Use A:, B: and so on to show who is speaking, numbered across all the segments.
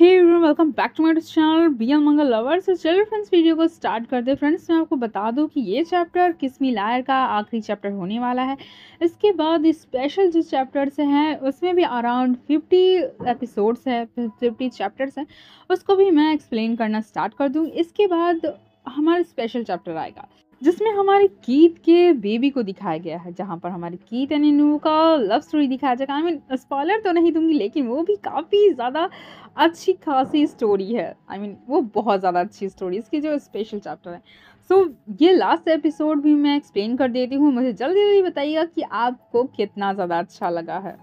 A: everyone welcome back to my channel B M Mangal lover so चलो friends video को start करते हैं friends मैं आपको बता दूं कि ये चैप्टर किसमी लायर का आखिरी चैप्टर होने वाला है इसके बाद स्पेशल जो चैप्टर्स हैं उसमें भी अराउंड फिफ्टी एपिसोड्स हैं फिफ्टी चैप्टर्स हैं उसको भी मैं एक्सप्लेन करना स्टार्ट कर दूँ इसके बाद हमारा स्पेशल चैप्टर आएगा जिसमें हमारे कीत के बेबी को दिखाया गया है जहाँ पर हमारे कीत एंड नू का लव स्टोरी दिखाया जाएगा आई मीन स्पॉलर तो नहीं दूंगी लेकिन वो भी काफ़ी ज़्यादा अच्छी खासी स्टोरी है आई I मीन mean, वो बहुत ज़्यादा अच्छी स्टोरी इसकी जो स्पेशल चैप्टर है सो so, ये लास्ट एपिसोड भी मैं एक्सप्लेन कर देती हूँ मुझे जल्दी जल्दी बताइएगा कि आपको कितना ज़्यादा अच्छा लगा है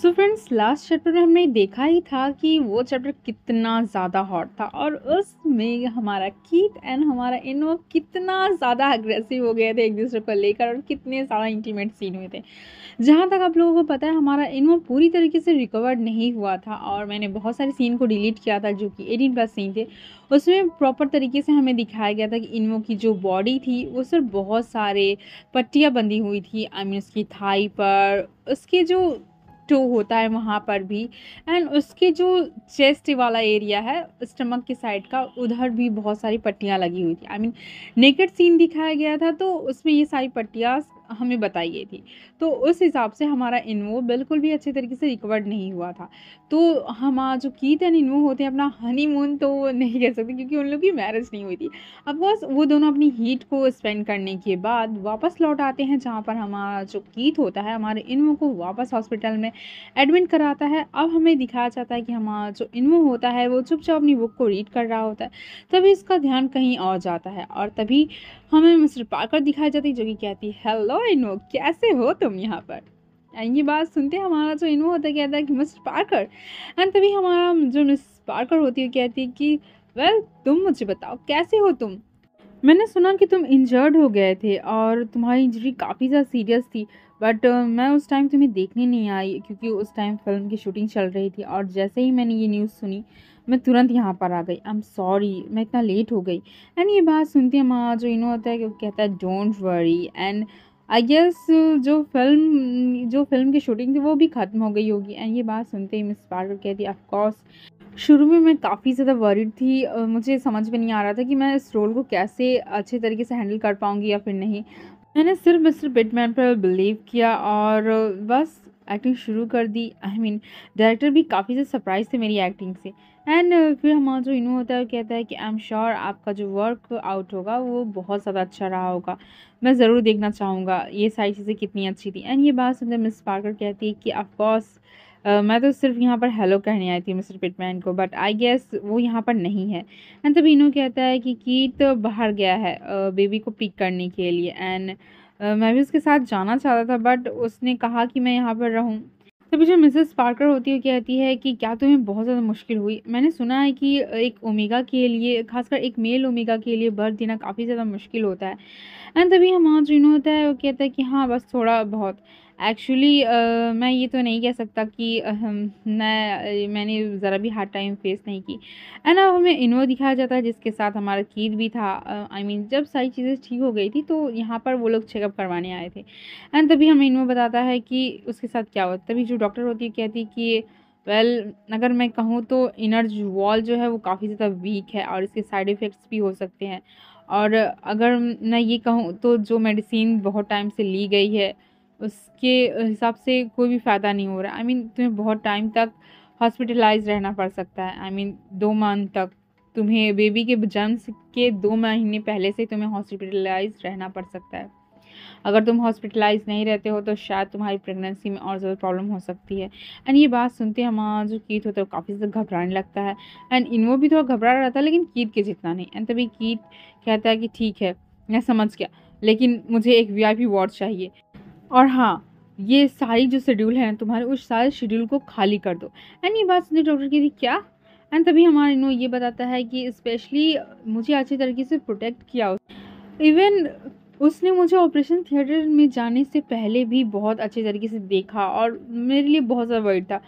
A: सो फ्रेंड्स लास्ट चैप्टर में हमने देखा ही था कि वो चैप्टर कितना ज़्यादा हॉट था और उसमें हमारा कीट एंड हमारा इनो कितना ज़्यादा अग्रेसिव हो गए थे एक दूसरे को लेकर और कितने ज़्यादा इंटीमेट सीन हुए थे जहाँ तक आप लोगों को पता है हमारा इनो पूरी तरीके से रिकवर्ड नहीं हुआ था और मैंने बहुत सारे सीन को डिलीट किया था जो कि एटीन प्लस सीन थे उसमें प्रॉपर तरीके से हमें दिखाया गया था कि इनमो की जो बॉडी थी वो सर बहुत सारे पट्टियाँ बंधी हुई थी आई मीन उसकी थाई पर उसके जो टू होता है वहाँ पर भी एंड उसके जो चेस्ट वाला एरिया है स्टमक के साइड का उधर भी बहुत सारी पट्टियाँ लगी हुई थी आई मीन नेकेड सीन दिखाया गया था तो उसमें ये सारी पट्टियाँ हमें बताई थी तो उस हिसाब से हमारा इन्वो बिल्कुल भी अच्छे तरीके से रिकवर नहीं हुआ था तो हमारा जो कीत एंड इन्वो होते हैं अपना हनीमून तो नहीं कह सकते क्योंकि उन लोग की मैरिज नहीं हुई थी अफकोर्स वो दोनों अपनी हीट को स्पेंड करने के बाद वापस लौट आते हैं जहाँ पर हमारा जो कीत होता है हमारे इन्वो को वापस हॉस्पिटल में एडमिट कराता है अब हमें दिखाया जाता है कि हमारा जो इन्वो होता है वो चुपचाप अपनी बुक को रीड कर रहा होता है तभी इसका ध्यान कहीं और जाता है और तभी हमें मिस्टर पाकर दिखाई जाती है जो कि कहती है हेलो इनो कैसे हो तुम यहाँ पर ये बात सुनते हमारा जो इनो होता कहता है कि मिस्टर पार्कर एंड तभी हमारा जो मिस पार्कर होती है कहती है कि वेल well, तुम मुझे बताओ कैसे हो तुम मैंने सुना कि तुम इंजर्ड हो गए थे और तुम्हारी इंजरी काफ़ी ज़्यादा सीरियस थी बट uh, मैं उस टाइम तुम्हें देखने नहीं आई क्योंकि उस टाइम फिल्म की शूटिंग चल रही थी और जैसे ही मैंने ये न्यूज़ सुनी मैं तुरंत यहाँ पर आ गई आई एम सॉरी मैं इतना लेट हो गई एंड ये बात सुनती हैं माँ जो इन्हों होता है कि कहता है don't worry and I guess जो फिल्म जो फिल्म की शूटिंग थी वो भी ख़त्म हो गई होगी एंड ये बात सुनते ही मिस पार्कर कहती ऑफकोर्स शुरू में मैं काफ़ी ज़्यादा वरीड थी मुझे समझ में नहीं आ रहा था कि मैं इस रोल को कैसे अच्छे तरीके से हैंडल कर पाऊँगी या फिर नहीं मैंने सिर्फ मिस्टर पिटमैन पर बिलीव किया और बस एक्टिंग शुरू कर दी आई मीन डायरेक्टर भी काफ़ी ज़्यादा सरप्राइज थे मेरी एक्टिंग से एंड uh, फिर हमारा जो इनू होता है वो कहता है कि आई एम श्योर आपका जो वर्क आउट होगा वो बहुत ज़्यादा अच्छा रहा होगा मैं ज़रूर देखना चाहूँगा ये सारी चीज़ें कितनी अच्छी थी एंड ये बात सुनकर मिस पार्कर कहती है कि ऑफकोर्स Uh, मैं तो सिर्फ यहाँ पर हेलो कहने आई थी मिस्टर पिटमैन को बट आई गेस वो यहाँ पर नहीं है एंड तब इनू कहता है कि कीट तो बाहर गया है बेबी uh, को पिक करने के लिए एंड uh, मैं भी उसके साथ जाना चाहता था बट उसने कहा कि मैं यहाँ पर रहूँ तभी जो मिसेस पार्कर होती है कहती है कि क्या तुम्हें बहुत ज़्यादा मुश्किल हुई मैंने सुना है कि एक ओमेगा के लिए खासकर एक मेल ओमेगा के लिए बर्थ देना काफ़ी ज़्यादा मुश्किल होता है एंड तभी हमारा जुनू होता है वो कहता है कि हाँ बस थोड़ा बहुत एक्चुअली uh, मैं ये तो नहीं कह सकता कि uh, मैं मैंने ज़रा भी हार्ड टाइम फेस नहीं की एंड अब हमें इनो दिखाया जाता है जिसके साथ हमारा कीद भी था I uh, mean I mean, जब सारी चीज़ें ठीक हो गई थी तो यहाँ पर वो लोग चेकअप करवाने आए थे एंड तभी हमें इनो बताता है कि उसके साथ क्या हुआ तभी जो डॉक्टर होती है कहती है कि वेल well, अगर मैं कहूँ तो इनर वॉल जो है वो काफ़ी ज़्यादा वीक है और इसके साइड इफ़ेक्ट्स भी हो सकते हैं और अगर मैं ये कहूँ तो जो मेडिसिन बहुत टाइम से ली गई है उसके हिसाब से कोई भी फ़ायदा नहीं हो रहा आई I मीन mean, तुम्हें बहुत टाइम तक हॉस्पिटलाइज रहना पड़ सकता है आई I मीन mean, दो मंथ तक तुम्हें बेबी के जन्म के दो महीने पहले से तुम्हें हॉस्पिटलाइज रहना पड़ सकता है अगर तुम हॉस्पिटलाइज नहीं रहते हो तो शायद तुम्हारी प्रेगनेंसी में और ज़्यादा प्रॉब्लम हो सकती है एंड ये बात सुनते हमारा जो कीट होता है काफ़ी ज़्यादा घबराने लगता है एंड इन वो भी थोड़ा घबरा रहा था लेकिन कीट के जितना नहीं एंड तभी कीट कहता है कि ठीक है मैं समझ गया लेकिन मुझे एक वी आई पी वार्ड चाहिए और हाँ ये सारी जो शेड्यूल है तुम्हारे उस सारे शेड्यूल को खाली कर दो एंड ये बात सुनते डॉक्टर की थी क्या एंड तभी हमारे इन्हों ये बताता है कि स्पेशली मुझे अच्छी तरीके से प्रोटेक्ट किया इवन उसने मुझे ऑपरेशन थिएटर में जाने से पहले भी बहुत अच्छे तरीके से देखा और मेरे लिए बहुत ज़्यादा वर्ड था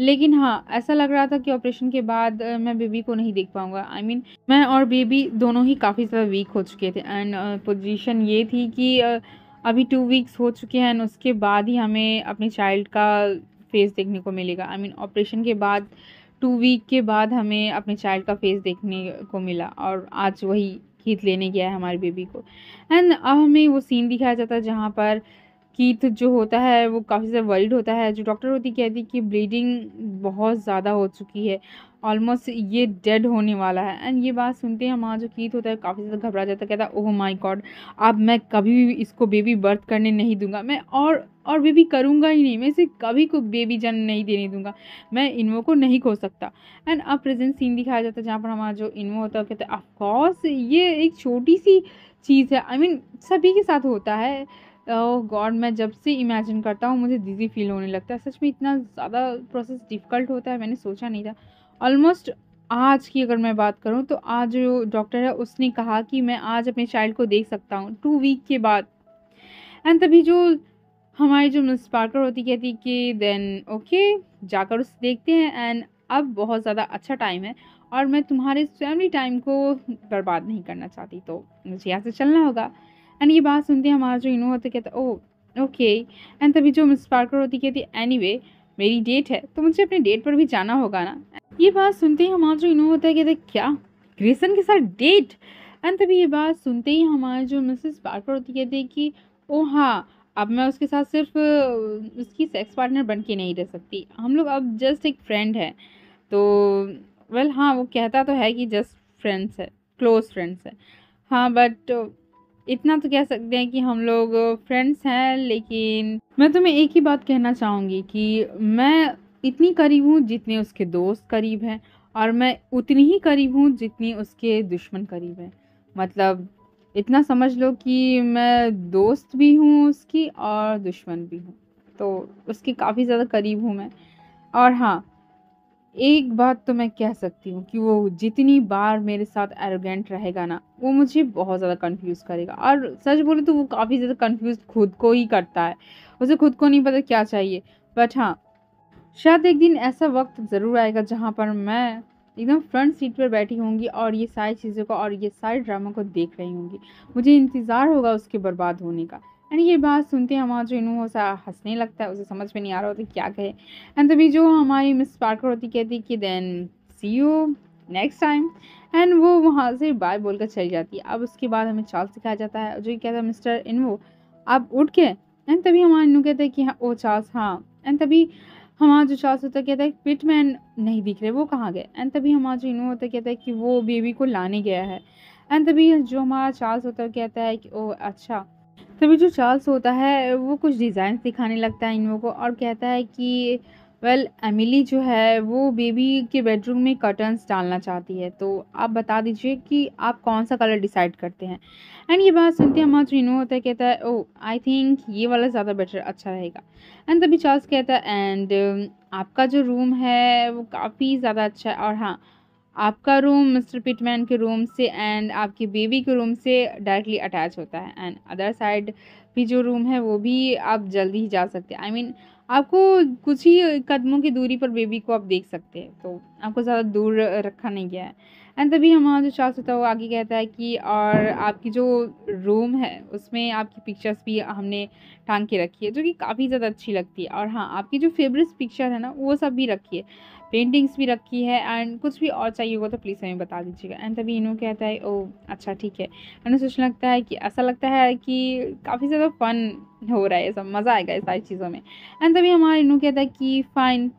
A: लेकिन हाँ ऐसा लग रहा था कि ऑपरेशन के बाद मैं बेबी को नहीं देख पाऊँगा आई I मीन mean, मैं और बेबी दोनों ही काफ़ी ज़्यादा वीक हो चुके थे एंड पोजीशन ये थी कि uh, अभी टू वीक्स हो चुके हैं एंड उसके बाद ही हमें अपने चाइल्ड का फेस देखने को मिलेगा आई मीन ऑपरेशन के बाद टू वीक के बाद हमें अपने चाइल्ड का फेस देखने को मिला और आज वही कीथ लेने गया है हमारे बेबी को एंड अब हमें वो सीन दिखाया जाता है जहाँ पर कीथ जो होता है वो काफ़ी ज़्यादा वर्ल्ड होता है जो डॉक्टर होती कहती कि ब्लीडिंग बहुत ज़्यादा हो चुकी है ऑलमोस्ट ये डेड होने वाला है एंड ये बात सुनते ही हमारा जो कीत होता है काफ़ी ज़्यादा घबरा जाता है कहता है ओह माई गॉड अब मैं कभी भी इसको बेबी बर्थ करने नहीं दूंगा मैं और और बेबी करूँगा ही नहीं मैं इसे कभी को बेबी जन्म नहीं देने दूंगा मैं इनवो को नहीं खो सकता एंड अब प्रेजेंट सीन दिखाया जाता है जहाँ पर हमारा जो इनवो होता है कहते हैं ऑफकोर्स ये एक छोटी सी चीज़ है आई I मीन mean, सभी के साथ होता है ओ oh गॉड मैं जब से इमेजिन करता हूँ मुझे दिजी फील होने लगता है सच में इतना ज़्यादा प्रोसेस डिफ़िकल्ट होता है मैंने सोचा नहीं था ऑलमोस्ट आज की अगर मैं बात करूँ तो आज जो डॉक्टर है उसने कहा कि मैं आज अपने चाइल्ड को देख सकता हूँ टू वीक के बाद एंड तभी जो हमारी जो मिस पार्कर होती कहती कि देन ओके जाकर उसे देखते हैं एंड अब बहुत ज़्यादा अच्छा टाइम है और मैं तुम्हारे फैमिली टाइम को बर्बाद नहीं करना चाहती तो मुझे यहाँ से चलना होगा एंड ये बात सुनते हमारा जो इनो होता कहता ओ ओके एंड तभी जो मिस पार्कर होती कहती एनी anyway, मेरी डेट है तो मुझे अपने डेट पर भी जाना होगा ना ये बात सुनते ही हमारा जो इन्हों होता है कहते क्या ग्रेसन के साथ डेट एंड तभी ये बात सुनते ही हमारे जो मिसेस पार्कर होती कहते हैं कि ओ हाँ अब मैं उसके साथ सिर्फ उसकी सेक्स पार्टनर बन के नहीं रह सकती हम लोग अब जस्ट एक फ्रेंड है तो वेल हाँ वो कहता तो है कि जस्ट फ्रेंड्स है क्लोज फ्रेंड्स है हाँ बट इतना तो कह सकते हैं कि हम लोग फ्रेंड्स हैं लेकिन मैं तुम्हें एक ही बात कहना चाहूँगी कि मैं इतनी करीब हूँ जितने उसके दोस्त करीब हैं और मैं उतनी ही करीब हूँ जितनी उसके दुश्मन करीब हैं मतलब इतना समझ लो कि मैं दोस्त भी हूँ उसकी और दुश्मन भी हूँ तो उसके काफ़ी ज़्यादा करीब हूँ मैं और हाँ एक बात तो मैं कह सकती हूँ कि वो जितनी बार मेरे साथ एरोगेंट रहेगा ना वो मुझे बहुत ज़्यादा कंफ्यूज करेगा और सच बोले तो वो काफ़ी ज़्यादा कंफ्यूज खुद को ही करता है उसे खुद को नहीं पता क्या चाहिए बट हाँ शायद एक दिन ऐसा वक्त ज़रूर आएगा जहाँ पर मैं एकदम फ्रंट सीट पर बैठी होंगी और ये सारी चीज़ों को और ये सारे ड्रामा को देख रही होंगी मुझे इंतज़ार होगा उसके बर्बाद होने का एंड ये बात सुनते हमारा जो इनू सा हंसने लगता है उसे समझ में नहीं आ रहा होता क्या कहे एंड तभी जो हमारी मिस पार्कर होती कहती कि then see you next time and वो वहाँ से बाय बोलकर चली जाती है अब उसके बाद हमें चाल सिखाया जाता है जो कहता है मिस्टर इनवो अब उठ के एंड तभी हमारा इनू कहता है कि हाँ ओ चार्ल्स हाँ एंड तभी हमारा जो चार्ल्स होता है कहता है पिटमैन नहीं दिख रहे वो कहाँ गए एंड तभी हमारा जो इनू होता कहता है कि वो बेबी को लाने गया है एंड तभी जो हमारा चार्ल्स होता है कहता है कि ओ अच्छा तभी जो चार्ल्स होता है वो कुछ डिज़ाइन दिखाने लगता है इन लोगों को और कहता है कि वेल well, एमिली जो है वो बेबी के बेडरूम में कर्टन्स डालना चाहती है तो आप बता दीजिए कि आप कौन सा कलर डिसाइड करते हैं एंड ये बात सुनते हैं हमारा रिनो होता है कहता है ओ आई थिंक ये वाला ज़्यादा बेटर अच्छा रहेगा एंड तभी चार्ल्स कहता है एंड um, आपका जो रूम है वो काफ़ी ज़्यादा अच्छा है और हाँ आपका रूम मिस्टर पिटमैन के रूम से एंड आपकी बेबी के रूम से डायरेक्टली अटैच होता है एंड अदर साइड भी जो रूम है वो भी आप जल्दी ही जा सकते हैं आई मीन आपको कुछ ही कदमों की दूरी पर बेबी को आप देख सकते हैं तो आपको ज़्यादा दूर रखा नहीं गया है एंड तभी हमारा जो चार्ज होता है वो आगे कहता है कि और आपकी जो रूम है उसमें आपकी पिक्चर्स भी हमने टांग के रखी है जो कि काफ़ी ज़्यादा अच्छी लगती है और हाँ आपकी जो फेवरेट पिक्चर है ना वो सब भी रखी है पेंटिंग्स भी रखी है एंड कुछ भी और चाहिए होगा तो प्लीज़ हमें बता दीजिएगा एंड तभी इनू कहता है ओ अच्छा ठीक है हमें सोचने लगता है कि ऐसा लगता है कि काफ़ी ज़्यादा फन हो रहा है सब मज़ा आएगा इस सारी चीज़ों में एंड तभी हमारा इनू कहता है कि फ़ाइन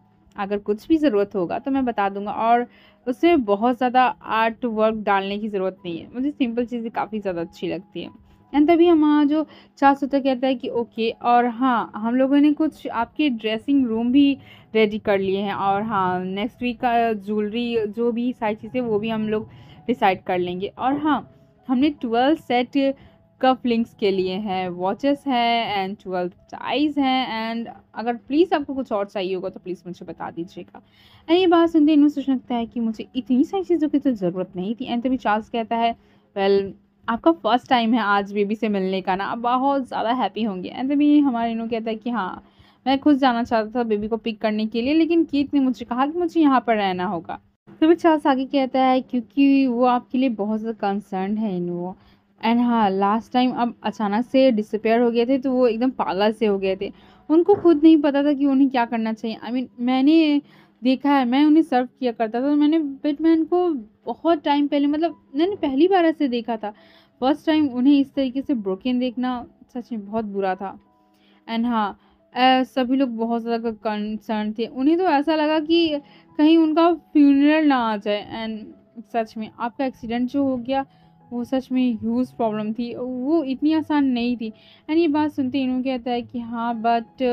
A: अगर कुछ भी ज़रूरत होगा तो मैं बता दूंगा और उसमें बहुत ज़्यादा आर्ट वर्क डालने की ज़रूरत नहीं है मुझे सिंपल चीज़ें काफ़ी ज़्यादा अच्छी लगती है एंड तभी हमारा जो सास होता कहता है कि ओके और हाँ हम लोगों ने कुछ आपके ड्रेसिंग रूम भी रेडी कर लिए हैं और हाँ नेक्स्ट वीक का ज्वेलरी जो भी सारी चीज़ें वो भी हम लोग डिसाइड कर लेंगे और हाँ हमने ट्वेल्थ सेट कफ लिंक्स के लिए हैं वॉचेस हैं एंड ट्वेल्थ टाइज हैं एंड अगर प्लीज़ आपको कुछ और चाहिए होगा तो प्लीज़ मुझे बता दीजिएगा एंड ये बात सुनते इनमें सोचने लगता है कि मुझे इतनी सारी चीज़ों की तो ज़रूरत नहीं थी एंड तभी चार्ल्स कहता है वेल well, आपका फर्स्ट टाइम है आज बेबी से मिलने का ना आप बहुत ज़्यादा हैप्पी होंगे एंड तभी हमारे इन्हों कहता है कि हाँ मैं खुद जाना चाहता था बेबी को पिक करने के लिए लेकिन कीत ने मुझे कहा कि मुझे यहाँ पर रहना होगा तो भी चार्ल्स आगे कहता है क्योंकि वो आपके लिए बहुत ज़्यादा कंसर्न है वो एंड हाँ लास्ट टाइम अब अचानक से डिसपेयर हो गए थे तो वो एकदम पागल से हो गए थे उनको खुद नहीं पता था कि उन्हें क्या करना चाहिए आई I मीन mean, मैंने देखा है मैं उन्हें सर्व किया करता था तो मैंने बैटमैन को बहुत टाइम पहले मतलब मैंने पहली बार ऐसे देखा था फर्स्ट टाइम उन्हें इस तरीके से ब्रोकन देखना सच में बहुत बुरा था एंड हाँ सभी लोग बहुत ज़्यादा कंसर्न थे उन्हें तो ऐसा लगा कि कहीं उनका फ्यूनरल ना आ जाए एंड सच में आपका एक्सीडेंट जो हो गया वो सच में ह्यूज प्रॉब्लम थी वो इतनी आसान नहीं थी एंड ये बात सुनते इन्हों कहता है कि हाँ बट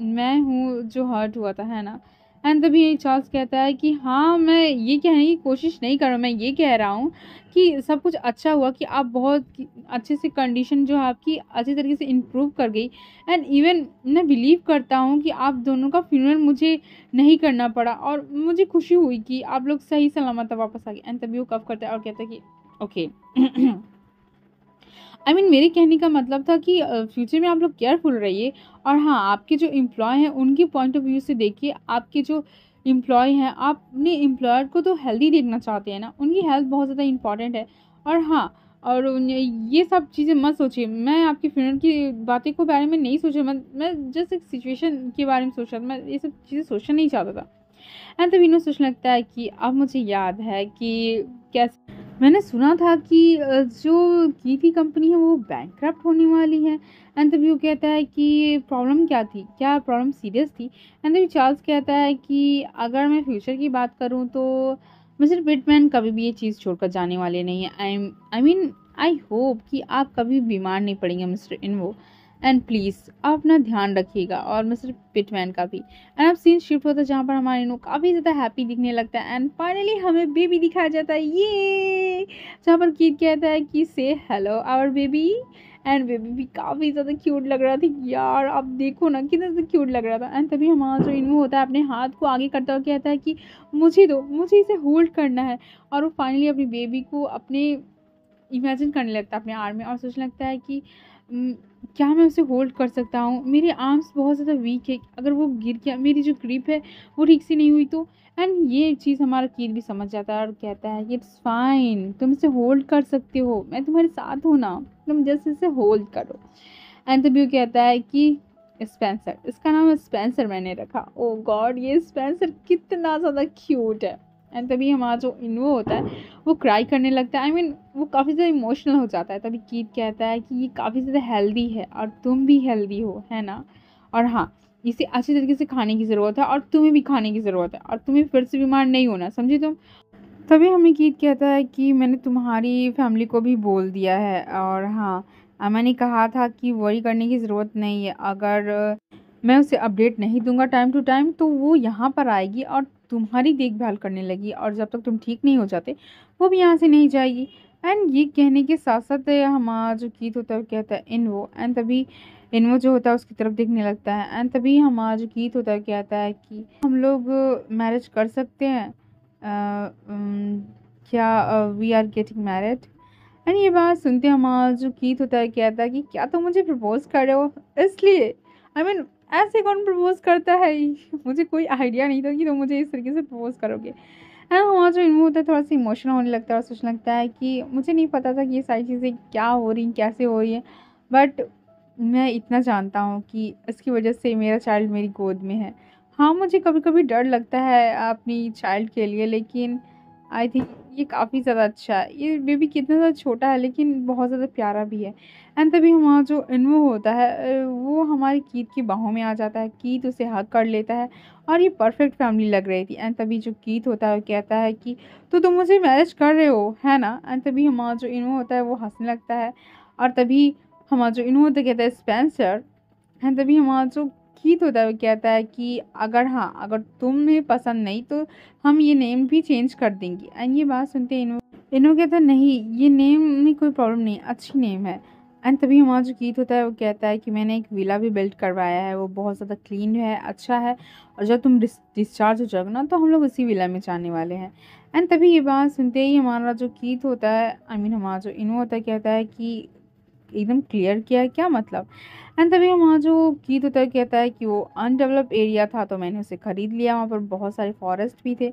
A: मैं हूँ जो हर्ट हुआ था है ना एंड तभी चार्ल्स कहता है कि हाँ मैं ये कहने की कोशिश नहीं कर रहा मैं ये कह रहा हूँ कि सब कुछ अच्छा हुआ कि आप बहुत अच्छे से कंडीशन जो है आपकी अच्छे तरीके से इम्प्रूव कर गई एंड इवन मैं बिलीव करता हूँ कि आप दोनों का फ्यूनल मुझे नहीं करना पड़ा और मुझे खुशी हुई कि आप लोग सही सलामत वापस आ गए एंड तभी वो कफ करता है और कहता है कि ओके आई मीन मेरे कहने का मतलब था कि फ्यूचर में आप लोग केयरफुल रहिए और हाँ आपके जो एम्प्लॉय हैं उनके पॉइंट ऑफ व्यू से देखिए आपके जो एम्प्लॉय हैं आप अपने एम्प्लॉयर को तो हेल्दी देखना चाहते हैं ना उनकी हेल्थ बहुत ज़्यादा इंपॉर्टेंट है और हाँ और ये सब चीज़ें मत सोचिए मैं आपकी फ्रेंड की बातें को बारे में नहीं सोचा मैं मैं जस्ट एक सिचुएशन के बारे में सोचा मैं ये सब चीज़ें सोचना नहीं चाहता था एंड तभी इन्हें सोचने लगता है कि अब मुझे याद है कि कैसे मैंने सुना था कि जो की थी कंपनी है वो बैंक होने वाली है एंड तभी वो कहता है कि प्रॉब्लम क्या थी क्या प्रॉब्लम सीरियस थी एंड तभी चार्ल्स कहता है कि अगर मैं फ्यूचर की बात करूँ तो मिस्टर पिटमैन कभी भी ये चीज़ छोड़कर जाने वाले नहीं है आई आई मीन आई होप कि आप कभी बीमार नहीं पड़ेंगे मिस्टर इनवो एंड प्लीज़ आप अपना ध्यान रखिएगा और मिस्टर पिटमैन का भी एंड अब सीन शिफ्ट होता है जहाँ पर हमारे इनो काफ़ी ज़्यादा हैप्पी दिखने लगता है एंड फाइनली हमें बेबी दिखाया जाता है ये जहाँ पर गीत कहता है कि से hello our baby and baby भी काफ़ी ज़्यादा क्यूट लग रहा था यार आप देखो ना कितना ज़्यादा क्यूट लग रहा था एंड तभी हमारा जो इनमें होता है अपने हाथ को आगे करता हुआ कहता है कि मुझे दो मुझे इसे होल्ड करना है और वो फाइनली अपनी बेबी को अपने इमेजिन करने लगता है अपने आर्म में और सोचने लगता है कि क्या मैं उसे होल्ड कर सकता हूँ मेरे आर्म्स बहुत ज़्यादा वीक है अगर वो गिर गया मेरी जो ग्रिप है वो ठीक से नहीं हुई तो एंड ये चीज़ हमारा कीर भी समझ जाता है और कहता है इट्स फाइन तुम इसे होल्ड कर सकते हो मैं तुम्हारे साथ हूँ ना तुम जस्ट इसे होल्ड करो एंड तभी वो कहता है कि स्पेंसर इसका नाम स्पेंसर मैंने रखा ओ oh गॉड ये स्पेंसर कितना ज़्यादा क्यूट है एंड तभी हमारा जो इनवो होता है वो क्राई करने लगता है आई I मीन mean, वो काफ़ी ज़्यादा इमोशनल हो जाता है तभी कीट कहता है कि ये काफ़ी ज़्यादा हेल्दी है और तुम भी हेल्दी हो है ना और हाँ इसे अच्छी तरीके से खाने की ज़रूरत है और तुम्हें भी खाने की ज़रूरत है और तुम्हें फिर से बीमार नहीं होना समझे तुम तभी हमें कीट कहता है कि मैंने तुम्हारी फैमिली को भी बोल दिया है और हाँ मैंने कहा था कि वरी करने की ज़रूरत नहीं है अगर मैं उसे अपडेट नहीं दूंगा टाइम टू टाइम तो वो यहाँ पर आएगी और तुम्हारी देखभाल करने लगी और जब तक तुम ठीक नहीं हो जाते वो भी यहाँ से नहीं जाएगी एंड ये कहने के साथ साथ हमारा जो गीत होता है वो कहता है इन वो एंड तभी इन वो जो होता है उसकी तरफ देखने लगता है एंड तभी हमारा जो गीत होता है कहता है कि हम लोग मैरिज कर सकते हैं आ, क्या we are getting married and ये बात सुनते हमारा जो गीत होता है कहता है कि क्या तुम तो मुझे प्रपोज़ कर रहे हो इसलिए आई I मीन mean, ऐसे कौन प्रपोज़ करता है मुझे कोई आइडिया नहीं था कि तुम मुझे इस तरीके से प्रपोज़ करोगे है ना हमारा जो इनमें होता है थोड़ा सा इमोशनल होने लगता है और सोचने लगता है कि मुझे नहीं पता था कि ये सारी चीज़ें क्या हो रही कैसे हो रही हैं बट मैं इतना जानता हूँ कि इसकी वजह से मेरा चाइल्ड मेरी गोद में है हाँ मुझे कभी कभी डर लगता है अपनी चाइल्ड के लिए लेकिन आई थिंक ये काफ़ी ज़्यादा अच्छा है ये बेबी कितना ज़्यादा छोटा है लेकिन बहुत ज़्यादा प्यारा भी है एंड तभी हमारा जो इनवो होता है वो हमारी कीत की बाहों में आ जाता है कीत उसे हक कर लेता है और ये परफेक्ट फैमिली लग रही थी एंड तभी जो कीत होता है वो कहता है कि तो तुम मुझे मैरिज कर रहे हो है ना एंड तभी हमारा जो इनवो होता है वो हंसने लगता है और तभी हमारा जो इनवो होता कहता है स्पेंसर एंड तभी हमारा जो ताकीद होता है वो कहता है कि अगर हाँ अगर तुम्हें पसंद नहीं तो हम ये नेम भी चेंज कर देंगे एंड ये बात सुनते हैं इनो इनो कहता है नहीं ये नेम में कोई प्रॉब्लम नहीं अच्छी नेम है एंड तभी हमारा जो गीत होता है वो कहता है कि मैंने एक विला भी बिल्ड करवाया है वो बहुत ज़्यादा क्लीन है अच्छा है और जब तुम डिस्चार्ज हो जाओगे ना तो हम लोग उसी विला में जाने वाले हैं एंड तभी ये बात सुनते ही हमारा जो गीत होता है आई I मीन mean, हमारा जो इनो होता है कहता है कि एकदम क्लियर किया है क्या मतलब एंड तभी वहाँ जो गीत उतर कहता है कि वो अनडेवलप एरिया था तो मैंने उसे ख़रीद लिया वहाँ पर बहुत सारे फॉरेस्ट भी थे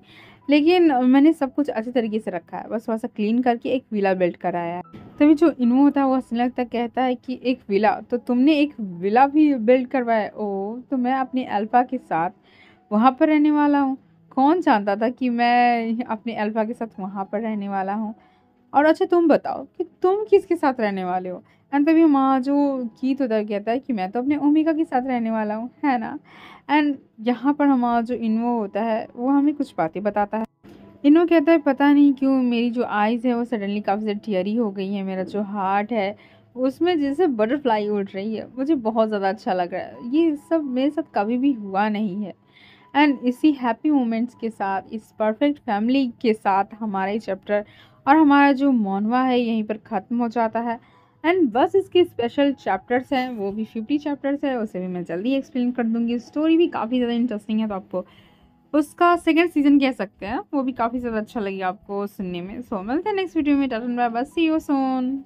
A: लेकिन मैंने सब कुछ अच्छे तरीके से रखा है बस थोड़ा सा क्लीन करके एक विला बिल्ड कराया है तभी जो इनू होता है वो हंसने लगता कहता है कि एक विला तो तुमने एक विला भी बिल्ड करवाया ओ तो मैं अपने अल्फा के साथ वहाँ पर रहने वाला हूँ कौन जानता था कि मैं अपने अल्फा के साथ वहाँ पर रहने वाला हूँ और अच्छा तुम बताओ कि तुम किसके साथ रहने वाले हो एंड तभी माँ जो गीत उधर कहता है कि मैं तो अपने ओमिका के साथ रहने वाला हूँ है ना एंड यहाँ पर हमारा जो इन्वो होता है वो हमें कुछ बातें बताता है इन्वो कहता है पता नहीं क्यों मेरी जो आइज़ है वो सडनली काफ़ी ज़्यादा टियरी हो गई है मेरा जो हार्ट है उसमें जैसे बटरफ्लाई उड़ रही है मुझे बहुत ज़्यादा अच्छा लग रहा है ये सब मेरे साथ कभी भी हुआ नहीं है एंड इसी हैप्पी मोमेंट्स के साथ इस परफेक्ट फैमिली के साथ हमारा ये चैप्टर और हमारा जो मोनवा है यहीं पर ख़त्म हो जाता है एंड बस इसके स्पेशल चैप्टर्स हैं वो भी फिफ्टी चैप्टर्स है उसे भी मैं जल्दी एक्सप्लेन कर दूँगी स्टोरी भी काफ़ी ज़्यादा इंटरेस्टिंग है तो आपको उसका सेकेंड सीजन कह सकते हैं वो भी काफ़ी ज़्यादा अच्छा लगेगा आपको सुनने में सो मिलते हैं नेक्स्ट वीडियो में टाटा बाय बस सी यू सोन